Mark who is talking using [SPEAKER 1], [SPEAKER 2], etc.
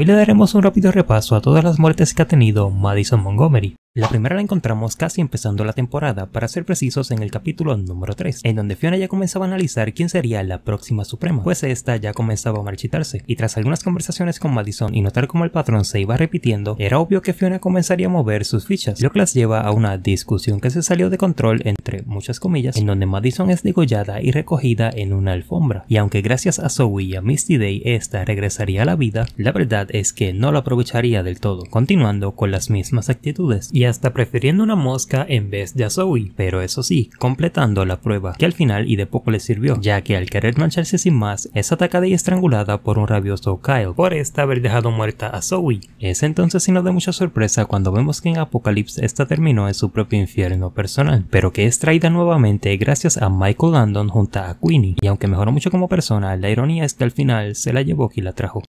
[SPEAKER 1] Hoy le daremos un rápido repaso a todas las muertes que ha tenido Madison Montgomery. La primera la encontramos casi empezando la temporada, para ser precisos en el capítulo número 3, en donde Fiona ya comenzaba a analizar quién sería la próxima Suprema, pues esta ya comenzaba a marchitarse, y tras algunas conversaciones con Madison y notar cómo el patrón se iba repitiendo, era obvio que Fiona comenzaría a mover sus fichas, lo que las lleva a una discusión que se salió de control entre muchas comillas, en donde Madison es degollada y recogida en una alfombra, y aunque gracias a Zoe y a Misty Day esta regresaría a la vida, la verdad es que no lo aprovecharía del todo, continuando con las mismas actitudes, hasta prefiriendo una mosca en vez de a Zoe, pero eso sí, completando la prueba, que al final y de poco le sirvió, ya que al querer mancharse sin más, es atacada y estrangulada por un rabioso Kyle, por esta haber dejado muerta a Zoe. Es entonces sino de mucha sorpresa cuando vemos que en Apocalypse esta terminó en su propio infierno personal, pero que es traída nuevamente gracias a Michael Landon junto a Queenie, y aunque mejoró mucho como persona, la ironía es que al final se la llevó y la trajo.